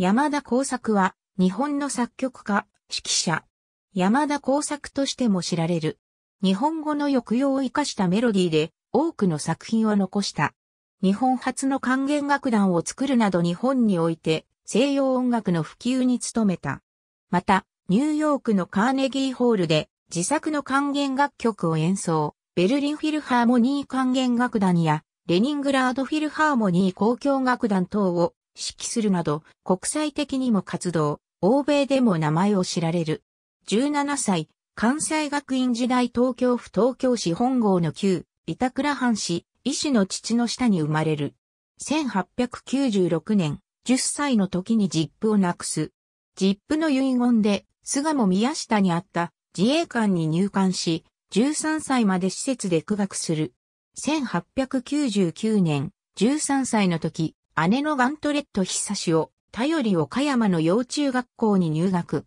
山田耕作は、日本の作曲家、指揮者。山田耕作としても知られる。日本語の抑揚を生かしたメロディーで、多くの作品を残した。日本初の管弦楽団を作るなど日本において西洋音楽の普及に努めた。また、ニューヨークのカーネギーホールで自作の管弦楽曲を演奏、ベルリンフィルハーモニー管弦楽団やレニングラードフィルハーモニー交響楽団等を指揮するなど、国際的にも活動、欧米でも名前を知られる。17歳、関西学院時代東京府東京市本郷の旧、板倉藩市、医師の父の下に生まれる。1896年、10歳の時に実父を亡くす。実父の遺言で、菅も宮下にあった自衛官に入管し、13歳まで施設で苦学する。1899年、13歳の時、姉のガントレット久志を頼り岡山の幼中学校に入学。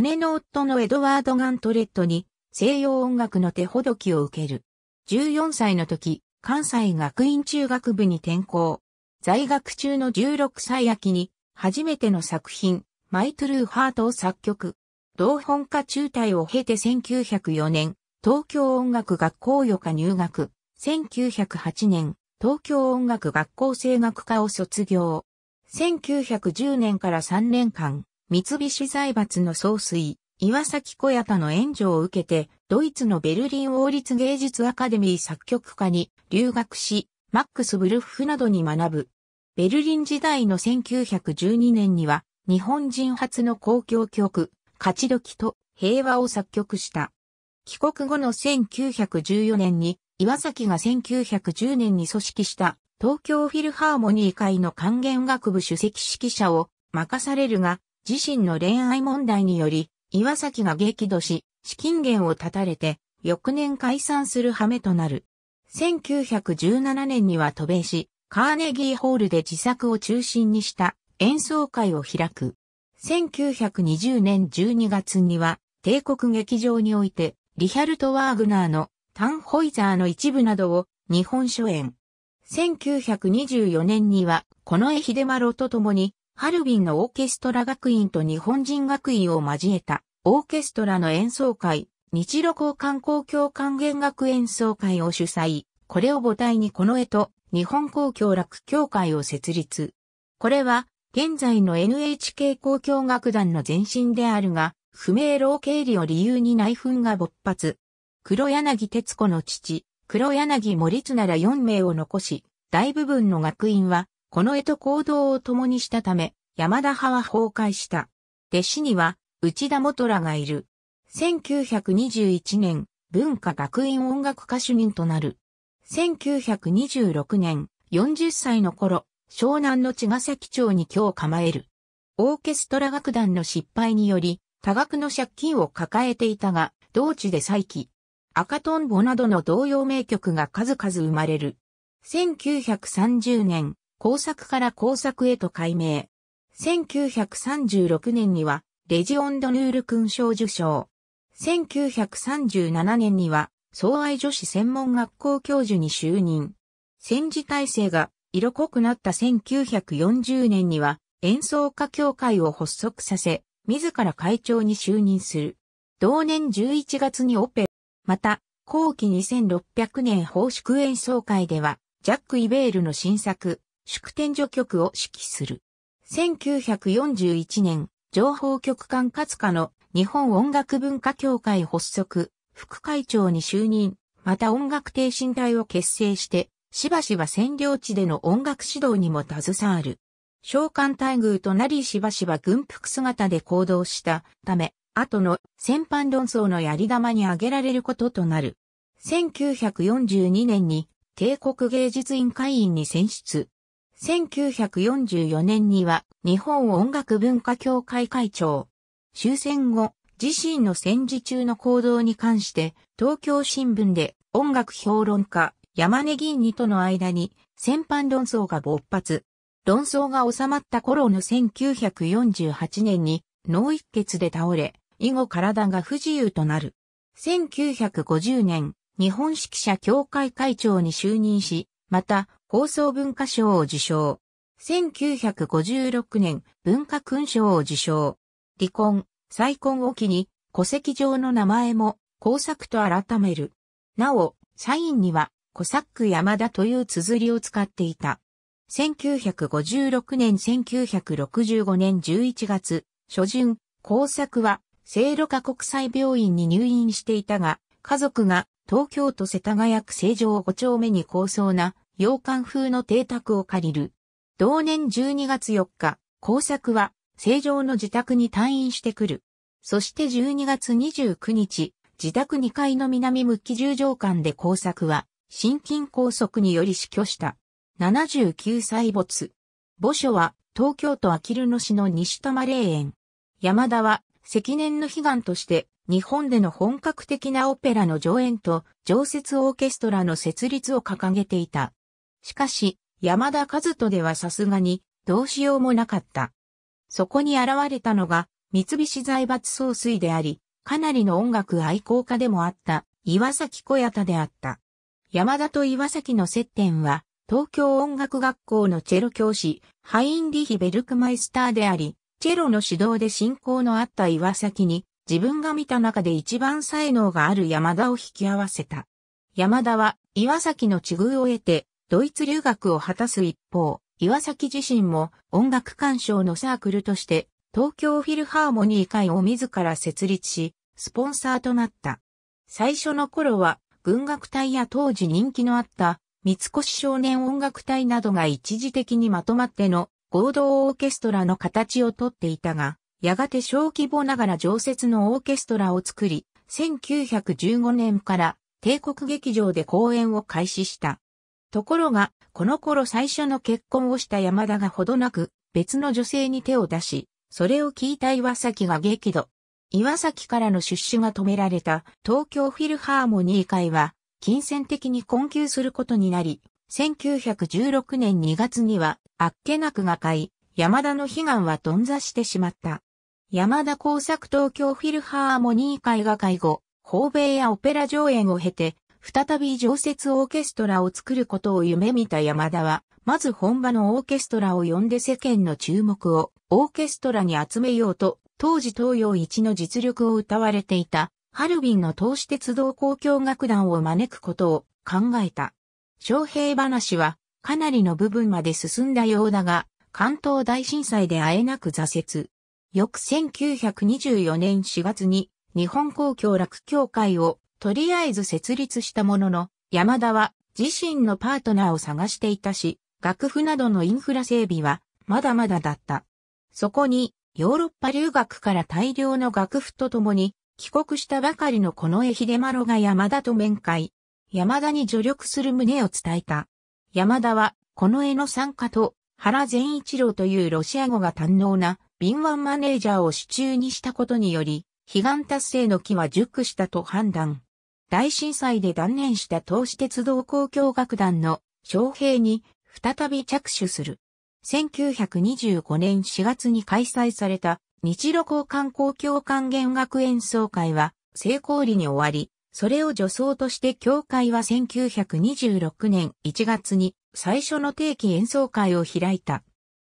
姉の夫のエドワード・ガントレットに西洋音楽の手ほどきを受ける。14歳の時、関西学院中学部に転校。在学中の16歳秋に初めての作品、マイトゥルーハートを作曲。同本科中退を経て1904年、東京音楽学校予科入学。1908年、東京音楽学校声楽科を卒業。1910年から3年間、三菱財閥の総帥、岩崎小屋田の援助を受けて、ドイツのベルリン王立芸術アカデミー作曲家に留学し、マックス・ブルッフなどに学ぶ。ベルリン時代の1912年には、日本人初の公共曲、勝ち時と平和を作曲した。帰国後の1914年に岩崎が1910年に組織した東京フィルハーモニー会の管弦楽部主席指揮者を任されるが、自身の恋愛問題により、岩崎が激怒し、資金源を断たれて、翌年解散する羽目となる。1917年には渡米し、カーネギーホールで自作を中心にした演奏会を開く。1920年12月には、帝国劇場において、リヒャルト・ワーグナーのタンホイザーの一部などを日本初演。1924年には、近衛秀丸と共に、ハルビンのオーケストラ学院と日本人学院を交えた、オーケストラの演奏会、日露交換公共管弦楽演奏会を主催。これを母体に近衛と日本交響楽協会を設立。これは、現在の NHK 交響楽団の前身であるが、不明老経理を理由に内紛が勃発。黒柳徹子の父、黒柳森綱ら4名を残し、大部分の学院は、この絵と行動を共にしたため、山田派は崩壊した。弟子には、内田元らがいる。1921年、文化学院音楽歌手人となる。1926年、40歳の頃、湘南の茅ヶ崎町に今日構える。オーケストラ楽団の失敗により、多額の借金を抱えていたが、同地で再起、赤トンボなどの同様名曲が数々生まれる。1930年、工作から工作へと改名。1936年には、レジオンドヌール勲章受賞。1937年には、総愛女子専門学校教授に就任。戦時体制が色濃くなった1940年には、演奏家協会を発足させ、自ら会長に就任する。同年11月にオペまた、後期2600年法祝演奏会では、ジャック・イベールの新作、祝典序曲を指揮する。1941年、情報局管轄下の日本音楽文化協会発足、副会長に就任、また音楽挺身隊を結成して、しばしば占領地での音楽指導にも携わる。召喚待遇となりしばしば軍服姿で行動したため、後の戦犯論争のやり玉に挙げられることとなる。1942年に帝国芸術院会員に選出。1944年には日本音楽文化協会会長。終戦後、自身の戦時中の行動に関して東京新聞で音楽評論家山根銀二との間に戦犯論争が勃発。論争が収まった頃の1948年に脳一血で倒れ、以後体が不自由となる。1950年、日本指揮者協会会長に就任し、また、放送文化賞を受賞。1956年、文化勲章を受賞。離婚、再婚を機に、戸籍上の名前も、工作と改める。なお、サインには、コサック山田という綴りを使っていた。1956年1965年11月、初旬、工作は聖路加国際病院に入院していたが、家族が東京都世田谷区成城5丁目に高層な洋館風の邸宅を借りる。同年12月4日、工作は正常の自宅に退院してくる。そして12月29日、自宅2階の南向き十条間で工作は、心筋梗塞により死去した。79歳没。墓所は東京都あきる野市の西玉霊園。山田は積年の悲願として、日本での本格的なオペラの上演と、常設オーケストラの設立を掲げていた。しかし、山田和人ではさすがに、どうしようもなかった。そこに現れたのが、三菱財閥総帥であり、かなりの音楽愛好家でもあった、岩崎小屋田であった。山田と岩崎の接点は、東京音楽学校のチェロ教師、ハインリヒ・ベルクマイスターであり、チェロの指導で進行のあった岩崎に、自分が見た中で一番才能がある山田を引き合わせた。山田は岩崎の地遇を得て、ドイツ留学を果たす一方、岩崎自身も音楽鑑賞のサークルとして、東京フィルハーモニー会を自ら設立し、スポンサーとなった。最初の頃は、軍楽隊や当時人気のあった、三越少年音楽隊などが一時的にまとまっての合同オーケストラの形をとっていたが、やがて小規模ながら常設のオーケストラを作り、1915年から帝国劇場で公演を開始した。ところが、この頃最初の結婚をした山田がほどなく、別の女性に手を出し、それを聞いた岩崎が激怒。岩崎からの出資が止められた東京フィルハーモニー会は、金銭的に困窮することになり、1916年2月には、あっけなくが買い、山田の悲願は頓挫してしまった。山田工作東京フィルハーモニー会が会後、訪米やオペラ上演を経て、再び常設オーケストラを作ることを夢見た山田は、まず本場のオーケストラを呼んで世間の注目をオーケストラに集めようと、当時東洋一の実力を歌われていた、ハルビンの投資鉄道交響楽団を招くことを考えた。昌平話はかなりの部分まで進んだようだが、関東大震災であえなく挫折。翌1924年4月に日本公共楽協会をとりあえず設立したものの、山田は自身のパートナーを探していたし、楽譜などのインフラ整備はまだまだだった。そこにヨーロッパ留学から大量の楽譜とともに帰国したばかりのこの江秀丸が山田と面会。山田に助力する旨を伝えた。山田は、この絵の参加と、原善一郎というロシア語が堪能な敏腕マネージャーを手中にしたことにより、悲願達成の木は熟したと判断。大震災で断念した投資鉄道公共楽団の招聘に再び着手する。1925年4月に開催された日露交換公共管弦楽演奏会は成功裏に終わり、それを助走として教会は1926年1月に最初の定期演奏会を開いた。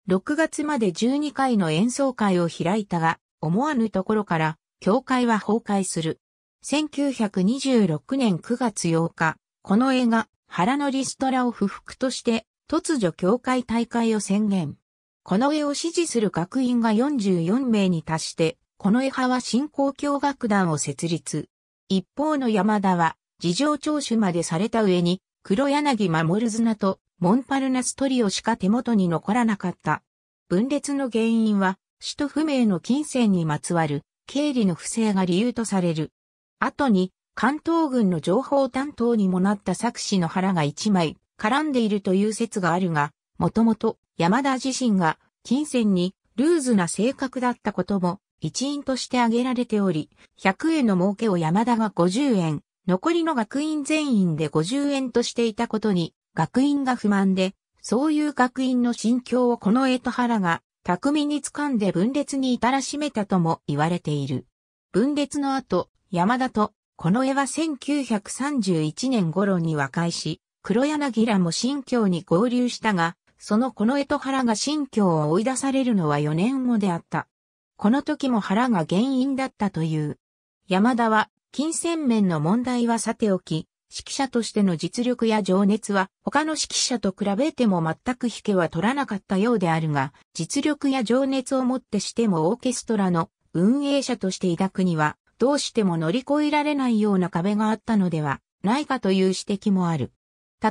6月まで12回の演奏会を開いたが、思わぬところから教会は崩壊する。1926年9月8日、この映画、腹のリストラを不服として、突如教会大会を宣言。この絵を支持する学員が44名に達して、この絵派は新興教楽団を設立。一方の山田は、事情聴取までされた上に、黒柳守綱とモンパルナストリオしか手元に残らなかった。分裂の原因は、首都不明の金銭にまつわる経理の不正が理由とされる。後に、関東軍の情報担当にもなった作詞の腹が一枚絡んでいるという説があるが、もともと山田自身が金銭にルーズな性格だったことも一員として挙げられており、100円の儲けを山田が50円、残りの学院全員で50円としていたことに、学院が不満で、そういう学院の心境をこの江戸原が、巧みに掴んで分裂に至らしめたとも言われている。分裂の後、山田と、この江は1931年頃に和解し、黒柳らも新教に合流したが、そのこの江戸原が新教を追い出されるのは4年後であった。この時も腹が原因だったという。山田は、金銭面の問題はさておき、指揮者としての実力や情熱は他の指揮者と比べても全く引けは取らなかったようであるが、実力や情熱をもってしてもオーケストラの運営者として抱くには、どうしても乗り越えられないような壁があったのではないかという指摘もある。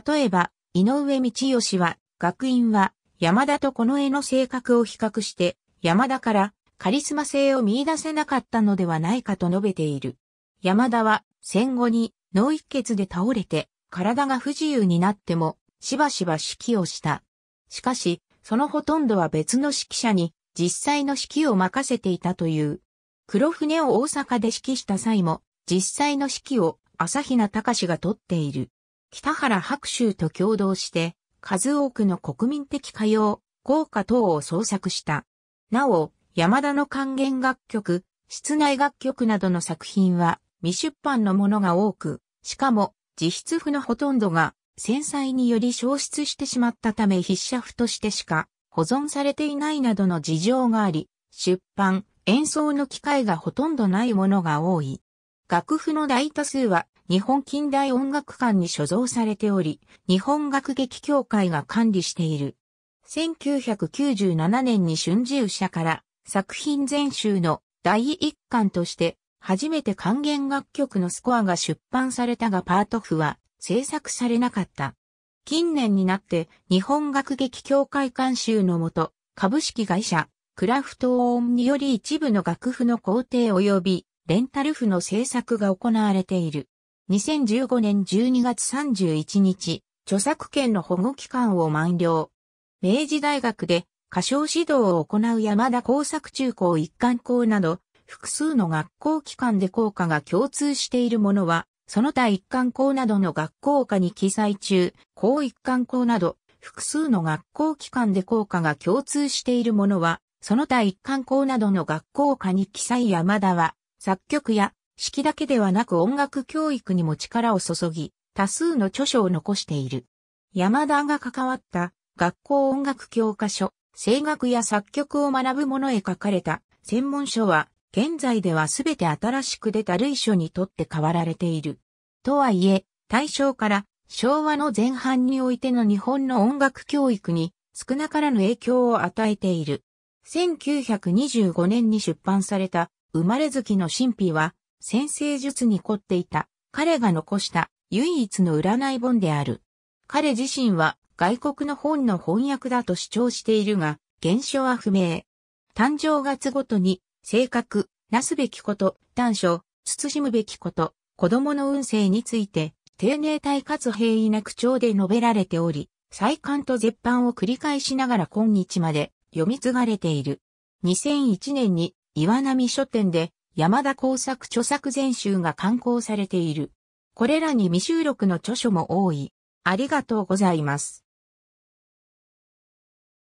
例えば、井上道義は、学院は山田とこの絵の性格を比較して、山田からカリスマ性を見出せなかったのではないかと述べている。山田は戦後に脳一血で倒れて体が不自由になってもしばしば指揮をした。しかし、そのほとんどは別の指揮者に実際の指揮を任せていたという。黒船を大阪で指揮した際も実際の指揮を朝比奈隆が取っている。北原白秋と共同して数多くの国民的歌謡、校歌等を創作した。なお、山田の還元楽曲、室内楽曲などの作品は未出版のものが多く、しかも自筆譜のほとんどが戦災により消失してしまったため筆者譜としてしか保存されていないなどの事情があり、出版、演奏の機会がほとんどないものが多い。楽譜の大多数は日本近代音楽館に所蔵されており、日本楽劇協会が管理している。1997年に春秋社から作品全集の第一巻として、初めて還元楽曲のスコアが出版されたがパート譜は制作されなかった。近年になって日本楽劇協会監修のもと、株式会社、クラフトオーンにより一部の楽譜の工程及びレンタル譜の制作が行われている。2015年12月31日、著作権の保護期間を満了。明治大学で歌唱指導を行う山田工作中高一貫校など、複数の学校機関で校歌が共通しているものは、その他一貫校などの学校歌に記載中、校一貫校など、複数の学校機関で校歌が共通しているものは、その他一貫校などの学校歌に記載山田は、作曲や式だけではなく音楽教育にも力を注ぎ、多数の著書を残している。山田が関わった学校音楽教科書、声楽や作曲を学ぶ者へ書かれた専門書は、現在ではすべて新しく出た類書にとって変わられている。とはいえ、大正から昭和の前半においての日本の音楽教育に少なからぬ影響を与えている。1925年に出版された生まれ月の神秘は、先生術に凝っていた彼が残した唯一の占い本である。彼自身は外国の本の翻訳だと主張しているが、現象は不明。誕生月ごとに、性格、なすべきこと、短所、慎むべきこと、子供の運勢について、丁寧体かつ平易な口調で述べられており、再刊と絶版を繰り返しながら今日まで読み継がれている。2001年に岩波書店で山田耕作著作全集が刊行されている。これらに未収録の著書も多い。ありがとうございます。